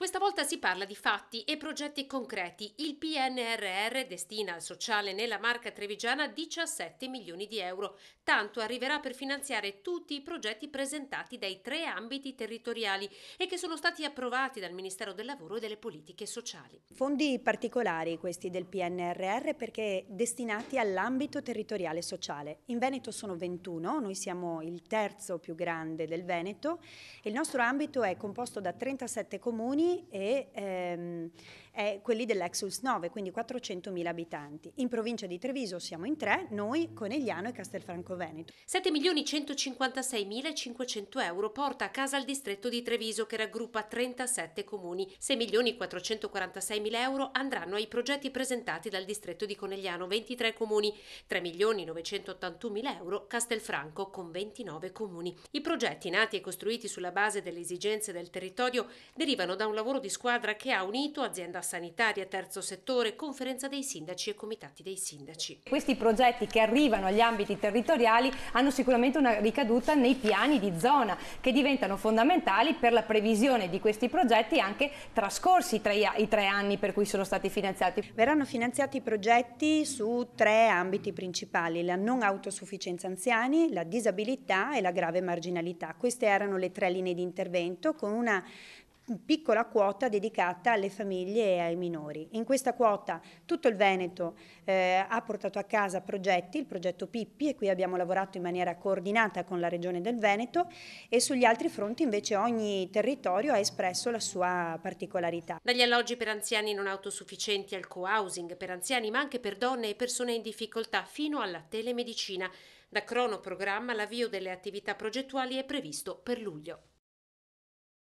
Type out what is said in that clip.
Questa volta si parla di fatti e progetti concreti. Il PNRR destina al sociale nella marca trevigiana 17 milioni di euro. Tanto arriverà per finanziare tutti i progetti presentati dai tre ambiti territoriali e che sono stati approvati dal Ministero del Lavoro e delle Politiche Sociali. Fondi particolari questi del PNRR perché destinati all'ambito territoriale sociale. In Veneto sono 21, noi siamo il terzo più grande del Veneto. Il nostro ambito è composto da 37 comuni e ehm, quelli dell'Exus 9, quindi 400.000 abitanti. In provincia di Treviso siamo in tre, noi, Conegliano e Castelfranco Veneto. 7.156.500 euro porta a casa il distretto di Treviso che raggruppa 37 comuni. 6.446.000 euro andranno ai progetti presentati dal distretto di Conegliano, 23 comuni, 3.981.000 euro Castelfranco con 29 comuni. I progetti nati e costruiti sulla base delle esigenze del territorio derivano da un lavoro di squadra che ha unito azienda sanitaria, terzo settore, conferenza dei sindaci e comitati dei sindaci. Questi progetti che arrivano agli ambiti territoriali hanno sicuramente una ricaduta nei piani di zona che diventano fondamentali per la previsione di questi progetti anche trascorsi tra i tre anni per cui sono stati finanziati. Verranno finanziati progetti su tre ambiti principali, la non autosufficienza anziani, la disabilità e la grave marginalità. Queste erano le tre linee di intervento con una piccola quota dedicata alle famiglie e ai minori. In questa quota tutto il Veneto eh, ha portato a casa progetti, il progetto Pippi, e qui abbiamo lavorato in maniera coordinata con la Regione del Veneto, e sugli altri fronti invece ogni territorio ha espresso la sua particolarità. Dagli alloggi per anziani non autosufficienti al co-housing per anziani, ma anche per donne e persone in difficoltà, fino alla telemedicina. Da cronoprogramma l'avvio delle attività progettuali è previsto per luglio.